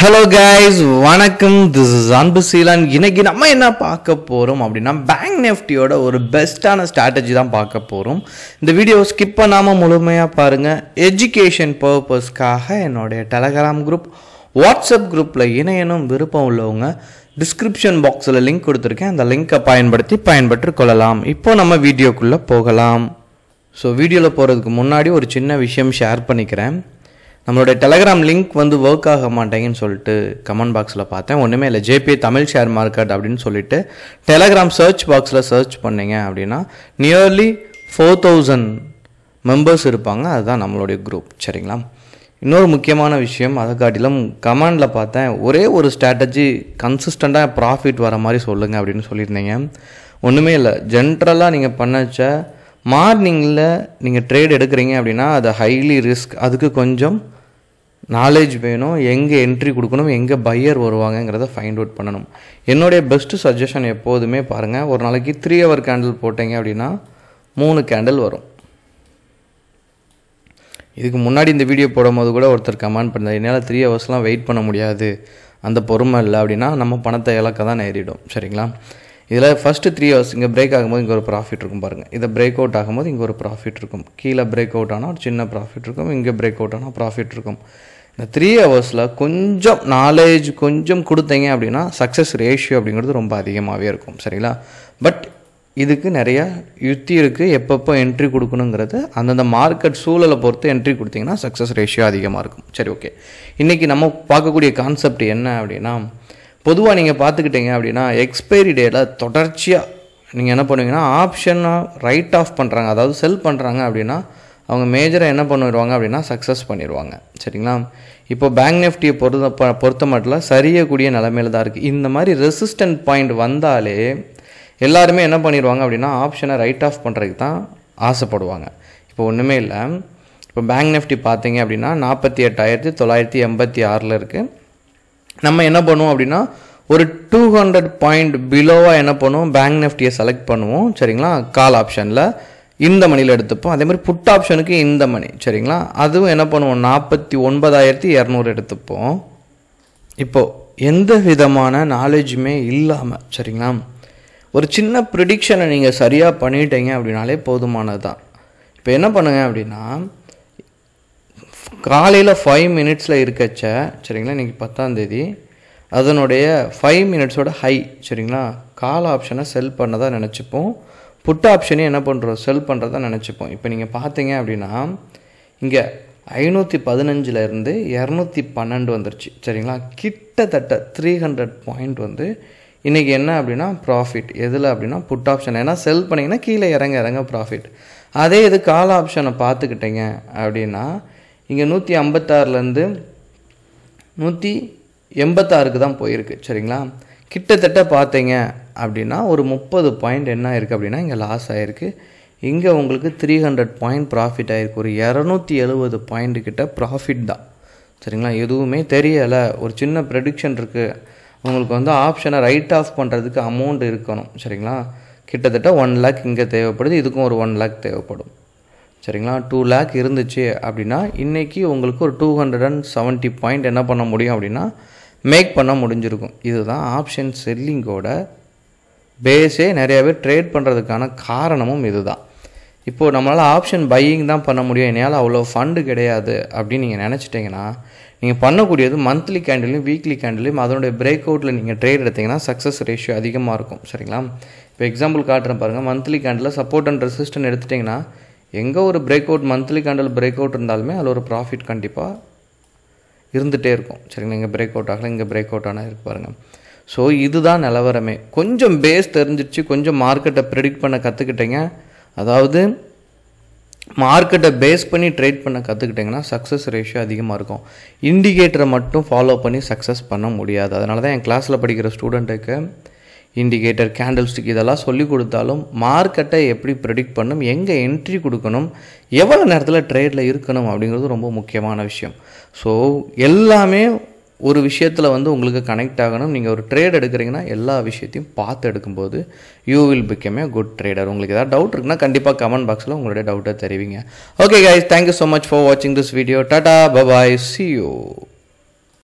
hello guys வணக்கம் this is Anbu Seelan இன்னைக்கு நம்ம என்ன பார்க்க போகிறோம் அப்படின்னா பேங்க் நெஃப்டியோட ஒரு பெஸ்ட்டான ஸ்ட்ராட்டஜி தான் பார்க்க போகிறோம் இந்த வீடியோ ஸ்கிப் பண்ணாமல் முழுமையாக பாருங்கள் எஜுகேஷன் பர்பஸ்க்காக என்னுடைய டெலகிராம் குரூப் வாட்ஸ்அப் குரூப்பில் இணையனும் விருப்பம் உள்ளவங்க டிஸ்கிரிப்ஷன் பாக்ஸில் லிங்க் கொடுத்துருக்கேன் அந்த லிங்க்கை பயன்படுத்தி பயன்பட்டு கொள்ளலாம் இப்போ நம்ம வீடியோக்குள்ளே போகலாம் ஸோ வீடியோவில் போகிறதுக்கு முன்னாடி ஒரு சின்ன விஷயம் ஷேர் பண்ணிக்கிறேன் நம்மளோட டெலகிராம் லிங்க் வந்து ஒர்க் ஆக மாட்டேங்கன்னு சொல்லிட்டு கமெண்ட் பாக்ஸில் பார்த்தேன் ஒன்றுமே இல்லை ஜேபி தமிழ் ஷேர் மார்க்கெட் அப்படின்னு சொல்லிட்டு டெலகிராம் சர்ச் பாக்ஸில் சர்ச் பண்ணிங்க அப்படின்னா நியர்லி ஃபோர் தௌசண்ட் மெம்பர்ஸ் இருப்பாங்க அதுதான் நம்மளுடைய குரூப் சரிங்களா இன்னொரு முக்கியமான விஷயம் அதை காட்டிலும் கமெண்டில் பார்த்தேன் ஒரே ஒரு ஸ்ட்ராட்டஜி கன்சிஸ்டண்ட்டாக ப்ராஃபிட் வர மாதிரி சொல்லுங்கள் அப்படின்னு சொல்லியிருந்தீங்க ஒன்றுமே இல்லை ஜென்ரலாக நீங்கள் பண்ணச்ச மார்னிங்கில் நீங்கள் ட்ரேட் எடுக்கிறீங்க அப்படின்னா அது ஹைலி ரிஸ்க் அதுக்கு கொஞ்சம் நாலேஜ் வேணும் எங்கே என்ட்ரி கொடுக்கணும் எங்கே பையர் வருவாங்கங்கிறத ஃபைண்ட் அவுட் பண்ணணும் என்னுடைய பெஸ்ட்டு சஜஷன் எப்போதுமே பாருங்கள் ஒரு நாளைக்கு த்ரீ ஹவர் கேண்டில் போட்டிங்க அப்படின்னா மூணு கேண்டில் வரும் இதுக்கு முன்னாடி இந்த வீடியோ போடும்போது கூட ஒருத்தர் கமெண்ட் பண்ணார் என்னால் த்ரீ ஹவர்ஸ்லாம் வெயிட் பண்ண முடியாது அந்த பொறுமை இல்லை அப்படின்னா நம்ம பணத்தை இலக்க தான் நேரிடும் சரிங்களா இதில் ஃபஸ்ட்டு த்ரீ ஹவர்ஸ் இங்கே பிரேக் ஆகும்போது இங்கே ஒரு ப்ராஃபிட் இருக்கும் பாருங்கள் இதை பிரேக் அவுட் ஆகும்போது இங்கே ஒரு ப்ராஃபிட் இருக்கும் கீழே பிரேக் அவுட் ஆனால் ஒரு சின்ன ப்ராஃபிட் இருக்கும் இங்கே பிரேக் அவுட் ஆனால் ப்ராஃபிட் இருக்கும் இந்த த்ரீ ஹவர்ஸில் கொஞ்சம் நாலேஜ் கொஞ்சம் கொடுத்தீங்க அப்படின்னா சக்ஸஸ் ரேஷியோ அப்படிங்கிறது ரொம்ப அதிகமாகவே இருக்கும் சரிங்களா பட் இதுக்கு நிறையா யுத்தி இருக்குது எப்பப்போ என்ட்ரி கொடுக்கணுங்கிறது அந்தந்த மார்க்கெட் சூழலை பொறுத்து என்ட்ரி கொடுத்தீங்கன்னா சக்ஸஸ் ரேஷியோ அதிகமாக இருக்கும் சரி ஓகே இன்றைக்கி நம்ம பார்க்கக்கூடிய கான்செப்ட் என்ன அப்படின்னா பொதுவாக நீங்கள் பார்த்துக்கிட்டீங்க அப்படின்னா எக்ஸ்பைரி டேயில் தொடர்ச்சியாக நீங்கள் என்ன பண்ணுவீங்கன்னா ஆப்ஷனாக ரைட் ஆஃப் பண்ணுறாங்க அதாவது செல் பண்ணுறாங்க அப்படின்னா அவங்க மேஜராக என்ன பண்ணிடுவாங்க அப்படின்னா சக்ஸஸ் பண்ணிடுவாங்க சரிங்களா இப்போ பேங்க் நிஃப்டியை பொறுத்த பொறுத்த மட்டும் சரியக்கூடிய நிலமையில தான் இருக்குது இந்த மாதிரி ரெசிஸ்டன்ட் பாயிண்ட் வந்தாலே எல்லாருமே என்ன பண்ணிடுவாங்க அப்படின்னா ஆப்ஷனை ரைட் ஆஃப் பண்ணுறதுக்கு தான் ஆசைப்படுவாங்க இப்போ ஒன்றுமே இல்லை இப்போ பேங்க் நிஃப்டி பார்த்தீங்க அப்படின்னா நாற்பத்தி எட்டாயிரத்தி தொள்ளாயிரத்தி எண்பத்தி ஆறில் இருக்குது நம்ம என்ன பண்ணுவோம் அப்படின்னா ஒரு டூ ஹண்ட்ரட் பாயிண்ட் பிலோவாக என்ன பண்ணுவோம் பேங்க் நிஃப்டியை செலக்ட் பண்ணுவோம் சரிங்களா கால் ஆப்ஷனில் இந்த மணியில் எடுத்துப்போம் அதே மாதிரி புட் ஆப்ஷனுக்கு இந்த மணி சரிங்களா அதுவும் என்ன பண்ணுவோம் நாற்பத்தி ஒன்பதாயிரத்தி இரநூறு எடுத்துப்போம் இப்போது எந்த விதமான நாலேஜுமே இல்லாமல் சரிங்களா ஒரு சின்ன ப்ரிடிக்ஷனை நீங்கள் சரியாக பண்ணிட்டீங்க அப்படின்னாலே போதுமானது தான் இப்போ என்ன பண்ணுங்க அப்படின்னா காலையில் ஃபைவ் மினிட்ஸில் இருக்கச்ச சரிங்களா இன்றைக்கி பத்தாந்தேதி அதனுடைய ஃபைவ் மினிட்ஸோட ஹை சரிங்களா கால் ஆப்ஷனை செல் தான் நினச்சிப்போம் புட் ஆப்ஷனே என்ன பண்ணுறோம் செல் பண்ணுறதா நினச்சிப்போம் இப்போ நீங்கள் பார்த்தீங்க அப்படின்னா இங்கே ஐநூற்றி பதினஞ்சிலேருந்து இரநூத்தி பன்னெண்டு வந்துருச்சு சரிங்களா கிட்டத்தட்ட த்ரீ ஹண்ட்ரட் பாயிண்ட் வந்து இன்றைக்கி என்ன அப்படின்னா ப்ராஃபிட் எதில் அப்படின்னா புட் ஆப்ஷன் ஏன்னா செல் பண்ணிங்கன்னா கீழே இறங்க இறங்க ப்ராஃபிட் அதே இது கால் ஆப்ஷனை பார்த்துக்கிட்டீங்க அப்படின்னா இங்கே நூற்றி ஐம்பத்தாறுலேருந்து நூற்றி எண்பத்தாறுக்கு தான் போயிருக்கு சரிங்களா கிட்டத்தட்ட பார்த்தீங்க அப்படின்னா ஒரு முப்பது பாயிண்ட் என்ன இருக்குது அப்படின்னா இங்கே லாஸ் ஆகிருக்கு இங்கே உங்களுக்கு த்ரீ ஹண்ட்ரட் பாயிண்ட் ப்ராஃபிட் ஆகிருக்கு ஒரு இரநூத்தி எழுபது கிட்ட ப்ராஃபிட் தான் சரிங்களா எதுவுமே தெரியலை ஒரு சின்ன ப்ரெடிக்ஷன் இருக்குது உங்களுக்கு வந்து ஆப்ஷனை ரைட் ஆஃப் பண்ணுறதுக்கு அமௌண்ட் இருக்கணும் சரிங்களா கிட்டத்தட்ட ஒன் லேக் இங்கே தேவைப்படுது இதுக்கும் ஒரு ஒன் லேக் தேவைப்படும் சரிங்களா டூ லேக் இருந்துச்சு அப்படின்னா இன்றைக்கி உங்களுக்கு ஒரு two hundred and seventy point என்ன பண்ண முடியும் அப்படின்னா மேக் பண்ண முடிஞ்சிருக்கும் இதுதான் ஆப்ஷன் செல்லிங்கோட பேஸே நிறைய பேர் ட்ரேட் பண்ணுறதுக்கான காரணமும் இதுதான் இப்போது நம்மளால் ஆப்ஷன் பையிங் தான் பண்ண முடியும் என்னால் அவ்வளோ ஃபண்டு கிடையாது அப்படின்னு நீங்கள் நினச்சிட்டிங்கன்னா நீங்கள் பண்ணக்கூடியது மந்த்லி கேண்டிலையும் வீக்லி கேண்டிலையும் அதனுடைய பிரேக் அவுட்டில் நீங்கள் ட்ரேட் எடுத்திங்கன்னா சக்ஸஸ் ரேஷியோ அதிகமாக இருக்கும் சரிங்களா இப்போ எக்ஸாம்பிள் காட்டுறேன் பாருங்கள் monthly candle support and resistance எடுத்துட்டிங்கன்னா எங்கே ஒரு break out monthly candle break out இருந்தாலுமே அதில் ஒரு ப்ராஃபிட் கண்டிப்பாக இருந்துகிட்டே இருக்கும் சரிங்களா இங்கே பிரேக் அவுட் ஆகலை இங்கே பிரேக் அவுட் ஆனால் இருக்கு பாருங்கள் ஸோ இதுதான் நிலவரமே கொஞ்சம் பேஸ் தெரிஞ்சிச்சு கொஞ்சம் மார்க்கெட்டை ப்ரெடிக்ட் பண்ண கற்றுக்கிட்டீங்க அதாவது மார்க்கெட்டை பேஸ் பண்ணி ட்ரேட் பண்ண கற்றுக்கிட்டிங்கன்னா சக்ஸஸ் ரேஷியோ அதிகமாக இருக்கும் இண்டிகேட்டரை மட்டும் ஃபாலோ பண்ணி சக்ஸஸ் பண்ண முடியாது அதனால தான் என் கிளாஸில் படிக்கிற ஸ்டூடெண்ட்டுக்கு இண்டிகேட்டர் கேண்டில் ஸ்டிக் இதெல்லாம் சொல்லி கொடுத்தாலும் மார்க்கெட்டை எப்படி ப்ரெடிக்ட் பண்ணும் எங்கே என்ட்ரி கொடுக்கணும் எவ்வளோ நேரத்தில் ட்ரேடில் இருக்கணும் அப்படிங்கிறது ரொம்ப முக்கியமான விஷயம் ஸோ எல்லாமே ஒரு விஷயத்தில் வந்து உங்களுக்கு கனெக்ட் ஆகணும் நீங்கள் ஒரு ட்ரேட் எடுக்கிறீங்கன்னா எல்லா விஷயத்தையும் பார்த்து எடுக்கும்போது you will become a good trader உங்களுக்கு ஏதாவது டவுட் இருக்குன்னா கண்டிப்பாக கமெண்ட் பாக்ஸில் உங்களுடைய டவுட்டை தெரிவிங்க okay guys thank you so much for வாட்சிங் this video tata bye bye see you